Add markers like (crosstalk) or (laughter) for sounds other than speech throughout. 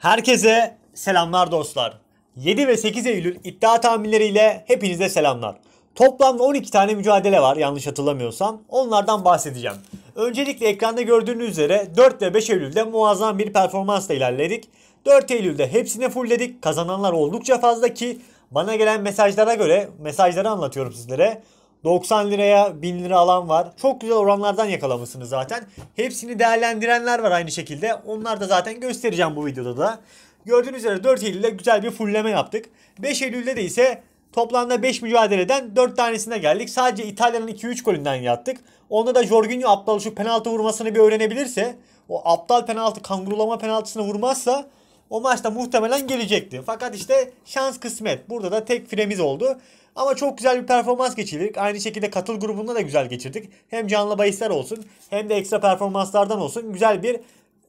Herkese selamlar dostlar. 7 ve 8 Eylül iddia tahminleriyle hepinize selamlar. Toplamda 12 tane mücadele var yanlış hatırlamıyorsam. Onlardan bahsedeceğim. Öncelikle ekranda gördüğünüz üzere 4 ve 5 Eylül'de muazzam bir performansla ilerledik. 4 Eylül'de hepsini fullledik. Kazananlar oldukça fazla ki bana gelen mesajlara göre mesajları anlatıyorum sizlere. 90 liraya 1000 lira alan var. Çok güzel oranlardan yakalamışsınız zaten. Hepsini değerlendirenler var aynı şekilde. Onlar da zaten göstereceğim bu videoda da. Gördüğünüz üzere 4 Eylül'de güzel bir fullleme yaptık. 5 Eylül'de de ise toplamda 5 mücadeleden 4 tanesine geldik. Sadece İtalya'nın 2-3 golünden yattık. Onda da Jorginho aptal şu penaltı vurmasını bir öğrenebilirse, o aptal penaltı kangurulama penaltısını vurmazsa o maçta muhtemelen gelecekti. Fakat işte şans kısmet. Burada da tek fremiz oldu. Ama çok güzel bir performans geçirdik. Aynı şekilde katıl grubunda da güzel geçirdik. Hem canlı bahisler olsun hem de ekstra performanslardan olsun güzel bir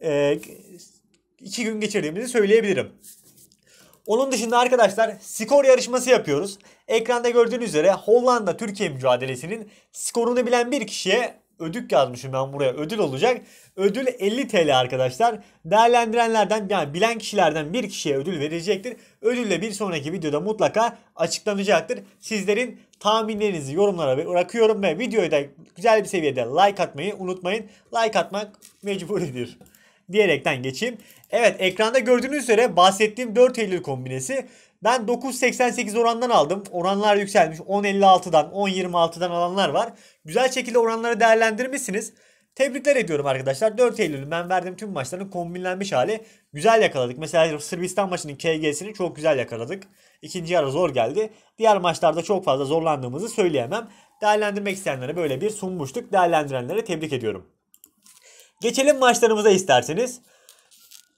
e, iki gün geçirdiğimizi söyleyebilirim. Onun dışında arkadaşlar skor yarışması yapıyoruz. Ekranda gördüğünüz üzere Hollanda Türkiye mücadelesinin skorunu bilen bir kişiye ödük yazmışım ben buraya ödül olacak. Ödül 50 TL arkadaşlar. Değerlendirenlerden yani bilen kişilerden bir kişiye ödül verilecektir. Ödülle bir sonraki videoda mutlaka açıklanacaktır. Sizlerin tahminlerinizi yorumlara bırakıyorum ve videoyu da güzel bir seviyede like atmayı unutmayın. Like atmak mecburidir diyerekten geçeyim. Evet ekranda gördüğünüz üzere bahsettiğim 4 Eylül kombinesi. Ben 9.88 orandan aldım. Oranlar yükselmiş. 10.56'dan 10.26'dan alanlar var. Güzel şekilde oranları değerlendirmişsiniz. Tebrikler ediyorum arkadaşlar. 4 Eylül'ün ben verdiğim tüm maçların kombinlenmiş hali güzel yakaladık. Mesela Sırbistan maçının KG'sini çok güzel yakaladık. İkinci yarı zor geldi. Diğer maçlarda çok fazla zorlandığımızı söyleyemem. Değerlendirmek isteyenlere böyle bir sunmuştuk. Değerlendirenlere tebrik ediyorum. Geçelim maçlarımıza isterseniz.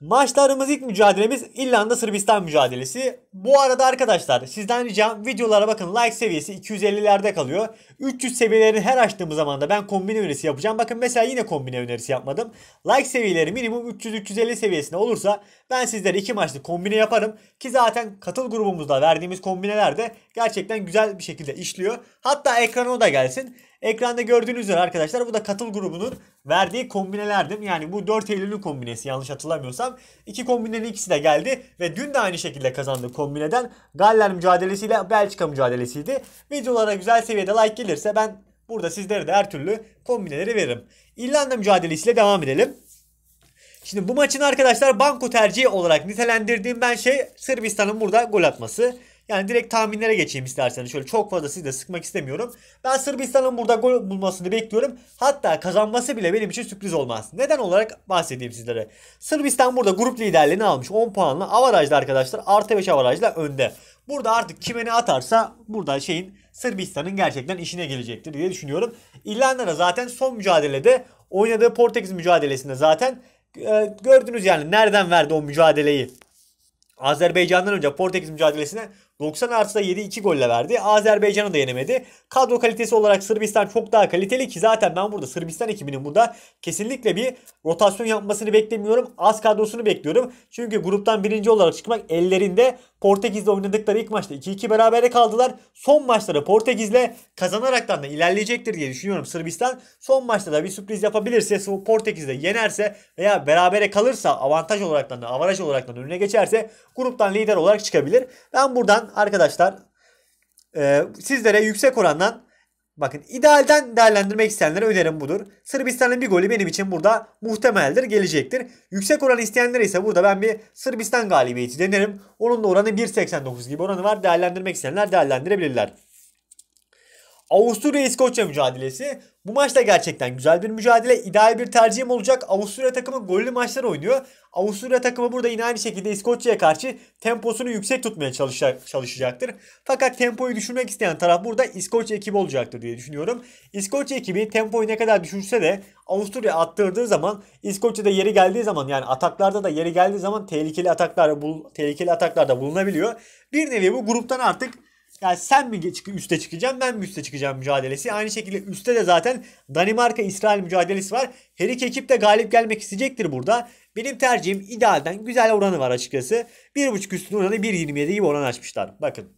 Maçlarımız ilk mücadelemiz İrlanda Sırbistan mücadelesi. Bu arada arkadaşlar sizden ricam videolara bakın like seviyesi 250'lerde kalıyor. 300 seviyelerini her açtığımız zaman da ben kombine önerisi yapacağım. Bakın mesela yine kombine önerisi yapmadım. Like seviyeleri minimum 300-350 seviyesinde olursa ben sizlere iki maçlı kombine yaparım. Ki zaten katıl grubumuzda verdiğimiz kombineler de gerçekten güzel bir şekilde işliyor. Hatta ekrana o da gelsin. Ekranda gördüğünüz üzere arkadaşlar bu da katıl grubunun verdiği kombinelerdim. Yani bu 4 Eylül'ün kombinesi yanlış hatırlamıyorsam. iki kombinenin ikisi de geldi ve dün de aynı şekilde kazandı kombineden. Galler mücadelesiyle Belçika mücadelesiydi. Videolara güzel seviyede like gelirse ben burada sizlere de her türlü kombineleri veririm. İrlanda mücadelesiyle devam edelim. Şimdi bu maçın arkadaşlar banko tercihi olarak nitelendirdiğim ben şey Sırbistan'ın burada gol atması. Yani direkt tahminlere geçeyim isterseniz. Şöyle çok fazla sizi de sıkmak istemiyorum. Ben Sırbistan'ın burada gol bulmasını bekliyorum. Hatta kazanması bile benim için sürpriz olmaz. Neden olarak bahsedeyim sizlere. Sırbistan burada grup liderliğini almış. 10 puanla avarajla arkadaşlar. Artı 5 avarajla önde. Burada artık kime ne atarsa burada şeyin Sırbistan'ın gerçekten işine gelecektir diye düşünüyorum. İrlanda'da zaten son mücadelede oynadığı Portekiz mücadelesinde zaten e, gördünüz yani nereden verdi o mücadeleyi. Azerbaycan'dan önce Portekiz mücadelesine 90 artıda 7 2 golle verdi. Azerbaycan'ı da yenemedi. Kadro kalitesi olarak Sırbistan çok daha kaliteli ki zaten ben burada Sırbistan ekibinin burada kesinlikle bir rotasyon yapmasını beklemiyorum. Az kadrosunu bekliyorum. Çünkü gruptan birinci olarak çıkmak ellerinde Portekiz'le oynadıkları ilk maçta 2-2 berabere kaldılar. Son maçları Portekiz'le kazanaraktan da ilerleyecektir diye düşünüyorum Sırbistan. Son maçta da bir sürpriz yapabilirse Portekiz'le yenerse veya berabere kalırsa avantaj olaraktan da avaraj olaraktan önüne geçerse gruptan lider olarak çıkabilir. Ben buradan arkadaşlar e, sizlere yüksek orandan bakın idealden değerlendirmek isteyenlere önerim budur. Sırbistan'ın bir golü benim için burada muhtemeldir gelecektir. Yüksek oran isteyenlere ise burada ben bir Sırbistan galibiyeti denerim. Onun da oranı 1.89 gibi oranı var. Değerlendirmek isteyenler değerlendirebilirler. Avusturya-İskoçya mücadelesi. Bu maçta gerçekten güzel bir mücadele. ideal bir tercihim olacak. Avusturya takımı gollü maçlar oynuyor. Avusturya takımı burada yine aynı şekilde İskoçya'ya karşı temposunu yüksek tutmaya çalışacaktır. Fakat tempoyu düşürmek isteyen taraf burada İskoçya ekibi olacaktır diye düşünüyorum. İskoçya ekibi tempoyu ne kadar düşürse de Avusturya attırdığı zaman İskoçya'da yeri geldiği zaman yani ataklarda da yeri geldiği zaman tehlikeli ataklar ataklarda tehlikeli ataklarda bulunabiliyor. Bir nevi bu gruptan artık yani sen mi çık üste çıkacaksın ben mi üste çıkacağım mücadelesi. Aynı şekilde üstte de zaten Danimarka-İsrail mücadelesi var. Her iki ekip de galip gelmek isteyecektir burada. Benim tercihim idealden güzel oranı var açıkçası. 1.5 üstün oranı 1.27 gibi oran açmışlar. Bakın.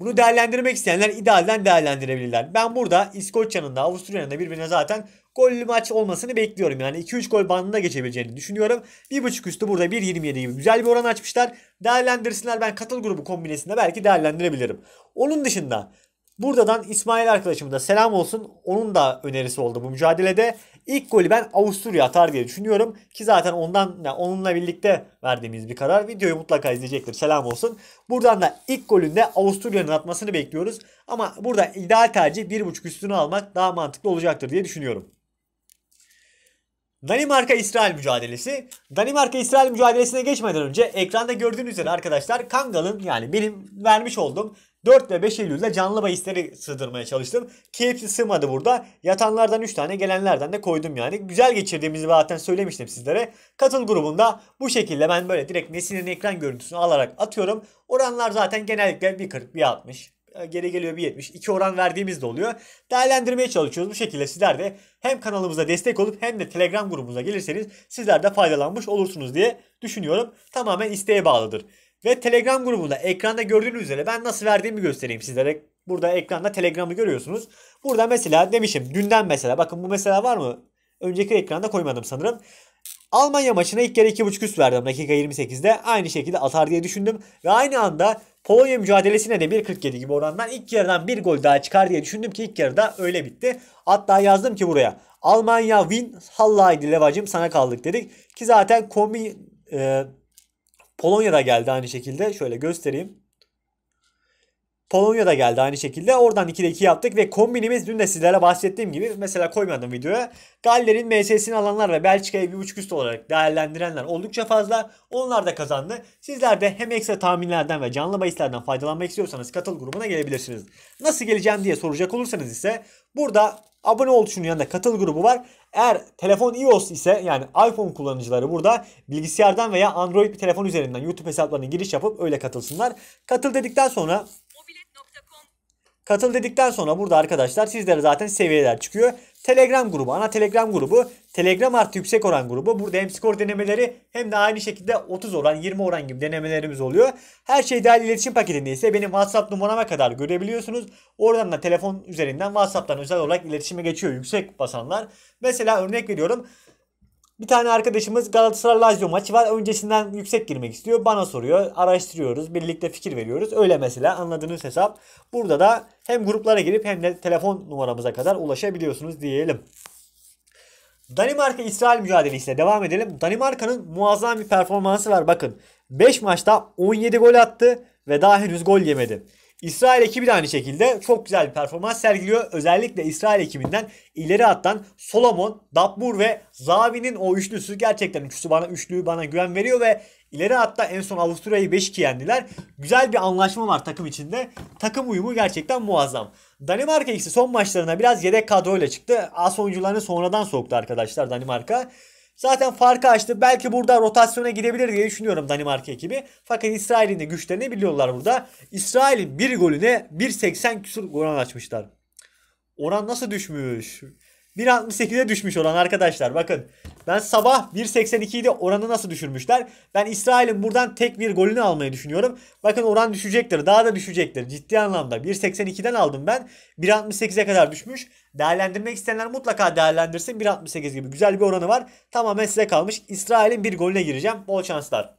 Bunu değerlendirmek isteyenler idealden değerlendirebilirler. Ben burada İskoçya'nın da Avusturya'nın da birbirine zaten gollü maç olmasını bekliyorum. Yani 2-3 gol bandına geçebileceğini düşünüyorum. 1.5 üstü burada 1.27 gibi güzel bir oran açmışlar. Değerlendirsinler ben katıl grubu kombinesinde belki değerlendirebilirim. Onun dışında Buradan İsmail arkadaşım da selam olsun. Onun da önerisi oldu bu mücadelede. İlk golü ben Avusturya atar diye düşünüyorum. Ki zaten ondan yani onunla birlikte verdiğimiz bir karar. Videoyu mutlaka izleyecektir. Selam olsun. Buradan da ilk golünde Avusturya'nın atmasını bekliyoruz. Ama burada ideal tercih 1.5 üstünü almak daha mantıklı olacaktır diye düşünüyorum. Danimarka-İsrail mücadelesi. Danimarka-İsrail mücadelesine geçmeden önce ekranda gördüğünüz üzere arkadaşlar Kangal'ın yani benim vermiş olduğum 4 ve 5 Eylül'de canlı bahisleri sığdırmaya çalıştım. Ki sığmadı burada. Yatanlardan 3 tane gelenlerden de koydum yani. Güzel geçirdiğimizi zaten söylemiştim sizlere. Katıl grubunda bu şekilde ben böyle direkt nesinin ekran görüntüsünü alarak atıyorum. Oranlar zaten genellikle 1.40 1.60 e, geri geliyor bir 70. 2 oran verdiğimiz de oluyor. Değerlendirmeye çalışıyoruz. Bu şekilde sizler de hem kanalımıza destek olup hem de Telegram grubumuza gelirseniz sizler de faydalanmış olursunuz diye düşünüyorum. Tamamen isteğe bağlıdır. Ve Telegram grubunda ekranda gördüğünüz üzere ben nasıl verdiğimi göstereyim sizlere. Burada ekranda Telegram'ı görüyorsunuz. Burada mesela demişim dünden mesela bakın bu mesela var mı? Önceki ekranda koymadım sanırım. Almanya maçına ilk kere 2.5 üst verdim dakika 28'de. Aynı şekilde atar diye düşündüm. Ve aynı anda Polonya mücadelesine de 1.47 gibi orandan ilk yarıdan bir gol daha çıkar diye düşündüm ki ilk yarıda öyle bitti. Hatta yazdım ki buraya Almanya win hallaydı Levacım sana kaldık dedik. Ki zaten kombi e, Polonya'da geldi aynı şekilde. Şöyle göstereyim. Polonya da geldi aynı şekilde. Oradan 2'de 2 yaptık ve kombinimiz dün de sizlere bahsettiğim gibi mesela koymadım videoya. Galler'in MS'sini alanlar ve Belçika'yı bir buçuk üst olarak değerlendirenler oldukça fazla. Onlar da kazandı. Sizler de hem ekstra tahminlerden ve canlı bahislerden faydalanmak istiyorsanız katıl grubuna gelebilirsiniz. Nasıl geleceğim diye soracak olursanız ise burada abone ol şunun yanında katıl grubu var. Eğer telefon iOS ise yani iPhone kullanıcıları burada bilgisayardan veya Android bir telefon üzerinden YouTube hesaplarına giriş yapıp öyle katılsınlar. Katıl dedikten sonra Katıl dedikten sonra burada arkadaşlar sizlere zaten seviyeler çıkıyor. Telegram grubu, ana Telegram grubu, Telegram artı yüksek oran grubu. Burada hem skor denemeleri hem de aynı şekilde 30 oran, 20 oran gibi denemelerimiz oluyor. Her şey dahil iletişim paketinde ise benim WhatsApp numarama kadar görebiliyorsunuz. Oradan da telefon üzerinden WhatsApp'tan özel olarak iletişime geçiyor yüksek basanlar. Mesela örnek veriyorum bir tane arkadaşımız Galatasaray Lazio maçı var. Öncesinden yüksek girmek istiyor. Bana soruyor. Araştırıyoruz. Birlikte fikir veriyoruz. Öyle mesela anladığınız hesap. Burada da hem gruplara girip hem de telefon numaramıza kadar ulaşabiliyorsunuz diyelim. Danimarka-İsrail mücadelesiyle devam edelim. Danimarka'nın muazzam bir performansı var. Bakın 5 maçta 17 gol attı ve daha henüz gol yemedi. İsrail ekibi de aynı şekilde çok güzel bir performans sergiliyor. Özellikle İsrail ekibinden ileri attan Solomon, Dabur ve Zavi'nin o üçlüsü gerçekten üçlüsü bana üçlüyü bana güven veriyor ve ileri hatta en son Avusturya'yı 5-2 yendiler. Güzel bir anlaşma var takım içinde. Takım uyumu gerçekten muazzam. Danimarka ikisi son maçlarına biraz yedek kadroyla çıktı. Az oyuncularını sonradan soktu arkadaşlar Danimarka. Zaten farkı açtı. Belki burada rotasyona gidebilir diye düşünüyorum Danimarka ekibi. Fakat İsrail'in de güçlerini biliyorlar burada. İsrail'in bir golüne 1.80 küsur oran açmışlar. Oran nasıl düşmüş? 1.68'e düşmüş olan arkadaşlar bakın. Ben sabah 182'de oranı nasıl düşürmüşler. Ben İsrail'in buradan tek bir golünü almayı düşünüyorum. Bakın oran düşecektir daha da düşecektir ciddi anlamda. 1.82'den aldım ben 1.68'e kadar düşmüş. Değerlendirmek isteyenler mutlaka değerlendirsin. 1.68 gibi güzel bir oranı var. Tamamen size kalmış. İsrail'in bir golüne gireceğim. Bol şanslar.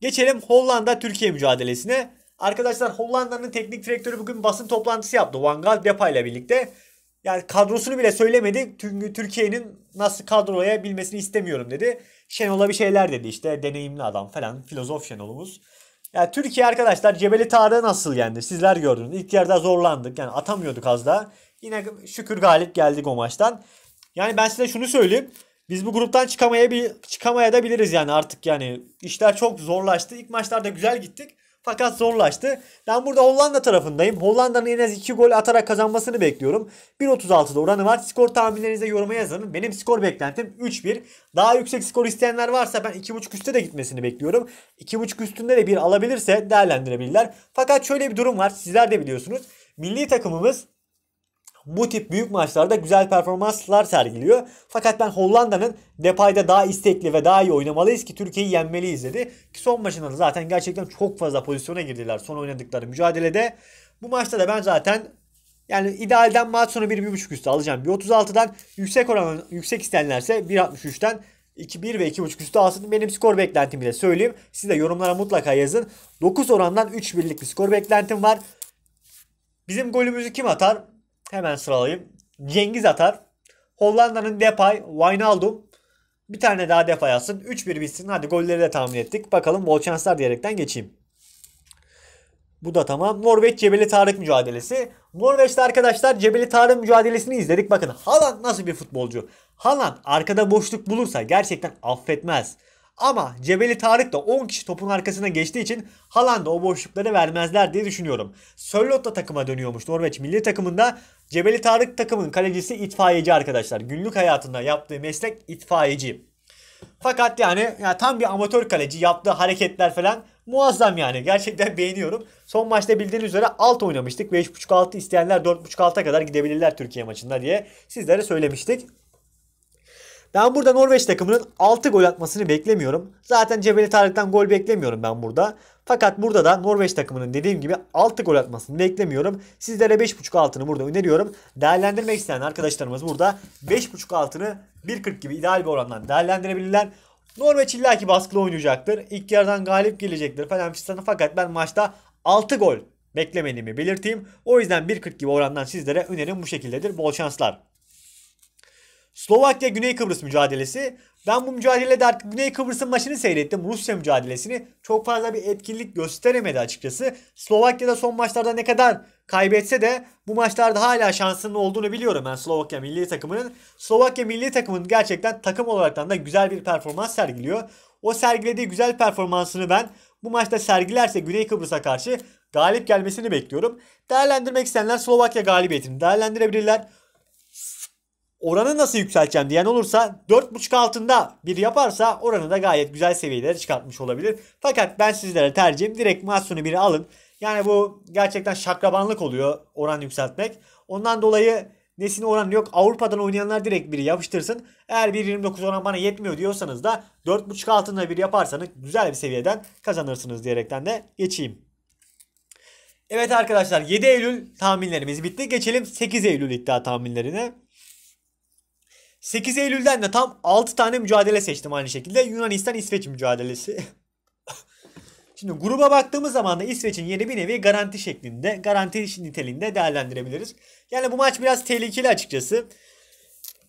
Geçelim Hollanda-Türkiye mücadelesine. Arkadaşlar Hollanda'nın teknik direktörü bugün basın toplantısı yaptı. Van Gaal Depa ile birlikte. Yani kadrosunu bile söylemedi. Türkiye'nin nasıl kadrolayabilmesini istemiyorum dedi. Şenol'a bir şeyler dedi işte. Deneyimli adam falan. Filozof Şenol'umuz. Yani Türkiye arkadaşlar Cebeli tağda nasıl yendi? Sizler gördünüz. İlk yarıda zorlandık. Yani atamıyorduk az daha. Yine şükür galip geldik o maçtan. Yani ben size şunu söyleyeyim. Biz bu gruptan çıkamaya bir çıkamaya da biliriz yani artık yani işler çok zorlaştı. İlk maçlarda güzel gittik. Fakat zorlaştı. Ben burada Hollanda tarafındayım. Hollanda'nın en az 2 gol atarak kazanmasını bekliyorum. 1.36'da oranı var. Skor tahminlerinize yoruma yazın. Benim skor beklentim 3-1. Daha yüksek skor isteyenler varsa ben 2.5 üstte de gitmesini bekliyorum. 2.5 üstünde de bir alabilirse değerlendirebilirler. Fakat şöyle bir durum var. Sizler de biliyorsunuz. Milli takımımız bu tip büyük maçlarda güzel performanslar sergiliyor. Fakat ben Hollanda'nın Depay'da daha istekli ve daha iyi oynamalıyız ki Türkiye'yi yenmeliyiz dedi. Ki son maçında da zaten gerçekten çok fazla pozisyona girdiler son oynadıkları mücadelede. Bu maçta da ben zaten yani idealden maç sonu 1-1.5 üstü alacağım. 1.36'dan yüksek oran yüksek istenlerse 1.63'ten 2-1 ve 2.5 üstü alsın. Benim skor beklentimi de söyleyeyim. Siz de yorumlara mutlaka yazın. 9 orandan 3 birlik bir skor beklentim var. Bizim golümüzü kim atar? Hemen sıralayayım. Cengiz atar. Hollanda'nın Depay, Wijnaldum. Bir tane daha Depay alsın. 3-1 bitsin. Hadi golleri de tahmin ettik. Bakalım bol şanslar diyerekten geçeyim. Bu da tamam. Norveç Cebeli Tarık mücadelesi. Norveç'te arkadaşlar Cebeli Tarık mücadelesini izledik. Bakın Haaland nasıl bir futbolcu. Haaland arkada boşluk bulursa gerçekten affetmez. Ama Cebeli Tarık da 10 kişi topun arkasına geçtiği için Haaland'a o boşlukları vermezler diye düşünüyorum. Sörlot da takıma dönüyormuş Norveç milli takımında. Cebeli Tarık takımın kalecisi itfaiyeci arkadaşlar. Günlük hayatında yaptığı meslek itfaiyeci. Fakat yani, yani tam bir amatör kaleci yaptığı hareketler falan muazzam yani. Gerçekten (laughs) beğeniyorum. Son maçta bildiğiniz üzere alt oynamıştık. 5.5-6 isteyenler 4.5-6'a kadar gidebilirler Türkiye maçında diye sizlere söylemiştik. Ben burada Norveç takımının 6 gol atmasını beklemiyorum. Zaten Cebeli Tarık'tan gol beklemiyorum ben burada. Fakat burada da Norveç takımının dediğim gibi 6 gol atmasını beklemiyorum. Sizlere 5.5 altını burada öneriyorum. Değerlendirmek isteyen arkadaşlarımız burada 5.5 altını 1.40 gibi ideal bir orandan değerlendirebilirler. Norveç illaki baskılı oynayacaktır. İlk yarıdan galip gelecektir falan filan. Fakat ben maçta 6 gol beklemediğimi belirteyim. O yüzden 1.40 gibi orandan sizlere önerim bu şekildedir. Bol şanslar. Slovakya Güney Kıbrıs mücadelesi. Ben bu mücadelede artık Güney Kıbrıs'ın maçını seyrettim. Rusya mücadelesini. Çok fazla bir etkinlik gösteremedi açıkçası. Slovakya'da son maçlarda ne kadar kaybetse de bu maçlarda hala şansının olduğunu biliyorum ben Slovakya milli takımının. Slovakya milli takımının gerçekten takım olaraktan da güzel bir performans sergiliyor. O sergilediği güzel performansını ben bu maçta sergilerse Güney Kıbrıs'a karşı galip gelmesini bekliyorum. Değerlendirmek isteyenler Slovakya galibiyetini değerlendirebilirler oranı nasıl yükselteceğim diyen olursa 4.5 altında bir yaparsa oranı da gayet güzel seviyelere çıkartmış olabilir. Fakat ben sizlere tercihim direkt Matsuni 1'i alın. Yani bu gerçekten şakrabanlık oluyor oran yükseltmek. Ondan dolayı Nesin oranı yok. Avrupa'dan oynayanlar direkt biri yapıştırsın. Eğer 1.29 oran bana yetmiyor diyorsanız da 4.5 altında bir yaparsanız güzel bir seviyeden kazanırsınız diyerekten de geçeyim. Evet arkadaşlar 7 Eylül tahminlerimiz bitti. Geçelim 8 Eylül iddia tahminlerine. 8 Eylül'den de tam 6 tane mücadele seçtim aynı şekilde. Yunanistan İsveç mücadelesi. (laughs) Şimdi gruba baktığımız zaman da İsveç'in yeri bir nevi garanti şeklinde, garanti niteliğinde değerlendirebiliriz. Yani bu maç biraz tehlikeli açıkçası.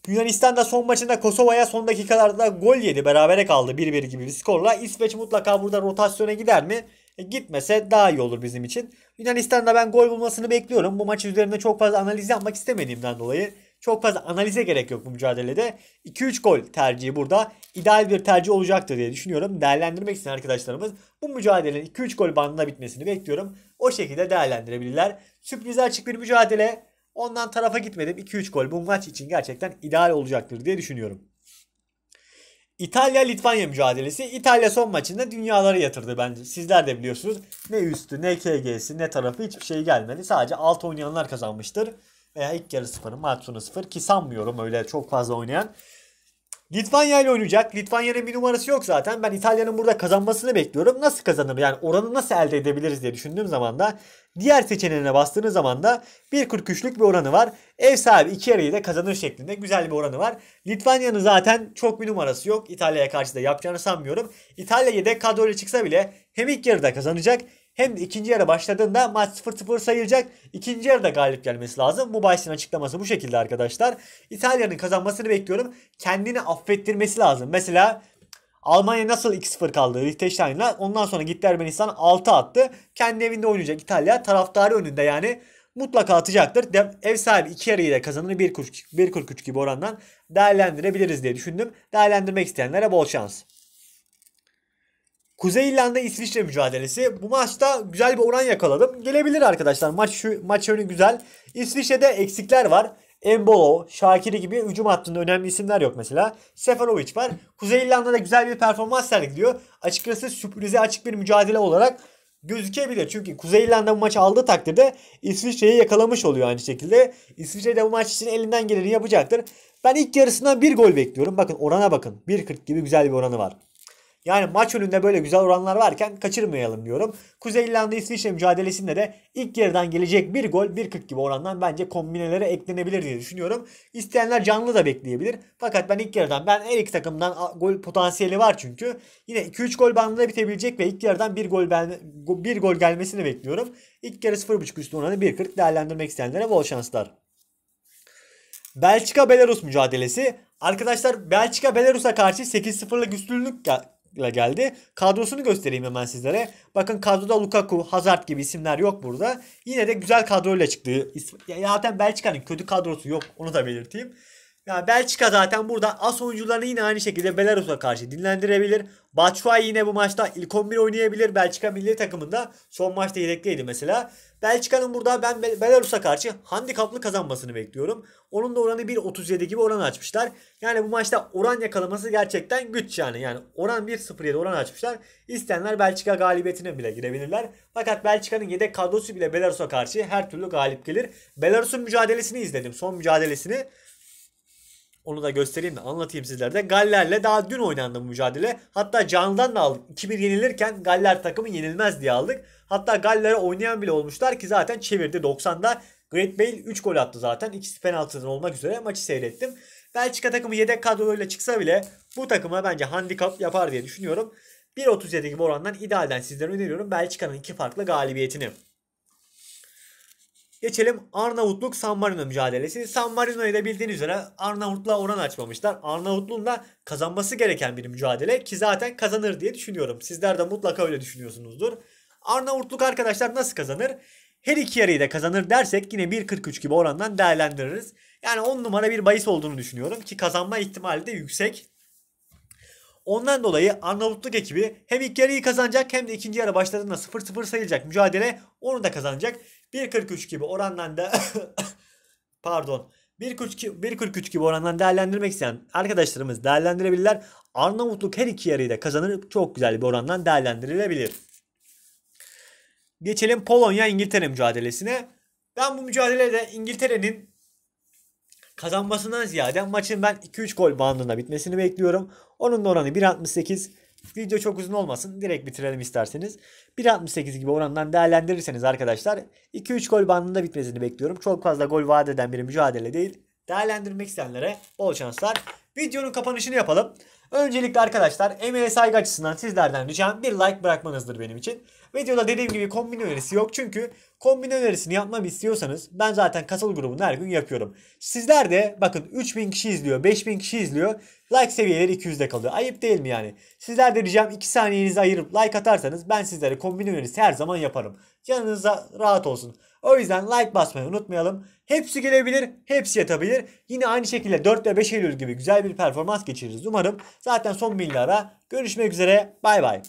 Yunanistan da son maçında Kosova'ya son dakikalarda gol yedi. Berabere kaldı 1-1 gibi bir skorla. İsveç mutlaka burada rotasyona gider mi? E, gitmese daha iyi olur bizim için. Yunanistan'da ben gol bulmasını bekliyorum. Bu maç üzerinde çok fazla analiz yapmak istemediğimden dolayı çok fazla analize gerek yok bu mücadelede. 2-3 gol tercihi burada ideal bir tercih olacaktır diye düşünüyorum. Değerlendirmek için arkadaşlarımız bu mücadelenin 2-3 gol bandına bitmesini bekliyorum. O şekilde değerlendirebilirler. Sürpriz açık bir mücadele. Ondan tarafa gitmedim. 2-3 gol bu maç için gerçekten ideal olacaktır diye düşünüyorum. İtalya-Litvanya mücadelesi. İtalya son maçında dünyaları yatırdı bence. Sizler de biliyorsunuz. Ne üstü ne KG'si ne tarafı hiçbir şey gelmedi. Sadece alt oynayanlar kazanmıştır veya ilk yarı sıfırın maksimum sıfır ki sanmıyorum öyle çok fazla oynayan. Litvanya ile oynayacak. Litvanya'nın bir numarası yok zaten. Ben İtalya'nın burada kazanmasını bekliyorum. Nasıl kazanır? Yani oranı nasıl elde edebiliriz diye düşündüğüm zaman da diğer seçeneğine bastığınız zaman da 1.43'lük bir oranı var. Ev sahibi iki yarıyı da kazanır şeklinde güzel bir oranı var. Litvanya'nın zaten çok bir numarası yok. İtalya'ya karşı da yapacağını sanmıyorum. İtalya yedek kadroyla çıksa bile hem ilk yarıda kazanacak hem de ikinci yarı başladığında maç 0-0 sayılacak. İkinci yarıda galip gelmesi lazım. Bu Baysi'nin açıklaması bu şekilde arkadaşlar. İtalya'nın kazanmasını bekliyorum. Kendini affettirmesi lazım. Mesela Almanya nasıl 2-0 kaldı Liechtenstein'la. Ondan sonra gitti Ermenistan 6 attı. Kendi evinde oynayacak İtalya. Taraftarı önünde yani mutlaka atacaktır. ev sahibi iki yarıyı da kazanır 1.43 gibi orandan değerlendirebiliriz diye düşündüm. Değerlendirmek isteyenlere bol şans. Kuzey İrlanda İsviçre mücadelesi. Bu maçta güzel bir oran yakaladım. Gelebilir arkadaşlar. Maç şu maç önü güzel. İsviçre'de eksikler var. Embolo, Shakiri gibi hücum hattında önemli isimler yok mesela. Seferovic var. Kuzey İrlanda'da güzel bir performans sergiliyor. Açıkçası sürprize açık bir mücadele olarak gözükebilir. Çünkü Kuzey İrlanda bu maçı aldığı takdirde İsviçre'yi yakalamış oluyor aynı şekilde. İsviçre de bu maç için elinden geleni yapacaktır. Ben ilk yarısından bir gol bekliyorum. Bakın orana bakın. 1.40 gibi güzel bir oranı var. Yani maç önünde böyle güzel oranlar varken kaçırmayalım diyorum. Kuzey İrlanda İsviçre mücadelesinde de ilk yarıdan gelecek bir gol 1.40 gibi orandan bence kombinelere eklenebilir diye düşünüyorum. İsteyenler canlı da bekleyebilir. Fakat ben ilk yarıdan ben her iki takımdan gol potansiyeli var çünkü. Yine 2-3 gol bandında bitebilecek ve ilk yarıdan bir gol ben, bir gol gelmesini bekliyorum. İlk yarı 0.5 üstü oranı 1.40 değerlendirmek isteyenlere bol şanslar. Belçika Belarus mücadelesi. Arkadaşlar Belçika Belarus'a karşı 8-0'lık üstünlük ile geldi. Kadrosunu göstereyim hemen sizlere. Bakın kadroda Lukaku, Hazard gibi isimler yok burada. Yine de güzel kadroyla çıktı. Zaten Belçika'nın kötü kadrosu yok. Onu da belirteyim. Ya Belçika zaten burada as oyuncularını yine aynı şekilde Belarus'a karşı dinlendirebilir. Batshuayi yine bu maçta ilk 11 oynayabilir. Belçika milli takımında son maçta yedekliydi mesela. Belçika'nın burada ben Belarus'a karşı handikaplı kazanmasını bekliyorum. Onun da oranı 1.37 gibi oran açmışlar. Yani bu maçta oran yakalaması gerçekten güç yani. Yani oran 1.07 oran açmışlar. İsteyenler Belçika galibiyetine bile girebilirler. Fakat Belçika'nın yedek kadrosu bile Belarus'a karşı her türlü galip gelir. Belarus'un mücadelesini izledim. Son mücadelesini. Onu da göstereyim de anlatayım sizlere Galler'le daha dün oynandı bu mücadele. Hatta canlıdan da aldık. 2-1 yenilirken Galler takımı yenilmez diye aldık. Hatta Galler'e oynayan bile olmuşlar ki zaten çevirdi 90'da. Great Bale 3 gol attı zaten. İkisi penaltıdan olmak üzere maçı seyrettim. Belçika takımı yedek kadroyla çıksa bile bu takıma bence handikap yapar diye düşünüyorum. 1.37 gibi orandan idealden sizlere öneriyorum Belçika'nın iki farklı galibiyetini. Geçelim Arnavutluk San Marino mücadelesi. San Marino'yu da bildiğiniz üzere Arnavutluğa oran açmamışlar. Arnavutluğun da kazanması gereken bir mücadele ki zaten kazanır diye düşünüyorum. Sizler de mutlaka öyle düşünüyorsunuzdur. Arnavutluk arkadaşlar nasıl kazanır? Her iki yarıyı da kazanır dersek yine 1.43 gibi orandan değerlendiririz. Yani 10 numara bir bahis olduğunu düşünüyorum ki kazanma ihtimali de yüksek. Ondan dolayı Arnavutluk ekibi hem ilk yarıyı kazanacak hem de ikinci yarı başladığında 0-0 sayılacak mücadele onu da kazanacak. 1.43 gibi orandan da (laughs) pardon 1.43 gibi orandan değerlendirmek isteyen arkadaşlarımız değerlendirebilirler. Arnavutluk her iki yarıyı da kazanır. Çok güzel bir orandan değerlendirilebilir. Geçelim Polonya-İngiltere mücadelesine. Ben bu mücadelede İngiltere'nin kazanmasından ziyade maçın ben 2-3 gol bandında bitmesini bekliyorum. Onun da oranı 1.68. Video çok uzun olmasın. Direkt bitirelim isterseniz. 1.68 gibi orandan değerlendirirseniz arkadaşlar 2-3 gol bandında bitmesini bekliyorum. Çok fazla gol vaat eden bir mücadele değil değerlendirmek isteyenlere bol şanslar. Videonun kapanışını yapalım. Öncelikle arkadaşlar emeğe saygı açısından sizlerden ricam bir like bırakmanızdır benim için. Videoda dediğim gibi kombin önerisi yok çünkü kombin önerisini yapmamı istiyorsanız ben zaten kasıl grubunu her gün yapıyorum. Sizler de bakın 3000 kişi izliyor 5000 kişi izliyor like seviyeleri 200'de kalıyor. Ayıp değil mi yani? Sizler de ricam 2 saniyenizi ayırıp like atarsanız ben sizlere kombin önerisi her zaman yaparım. Canınıza rahat olsun. O yüzden like basmayı unutmayalım. Hepsi gelebilir, hepsi yatabilir. Yine aynı şekilde 4 ve 5 Eylül gibi güzel bir performans geçiririz umarım. Zaten son milyara görüşmek üzere. Bay bay.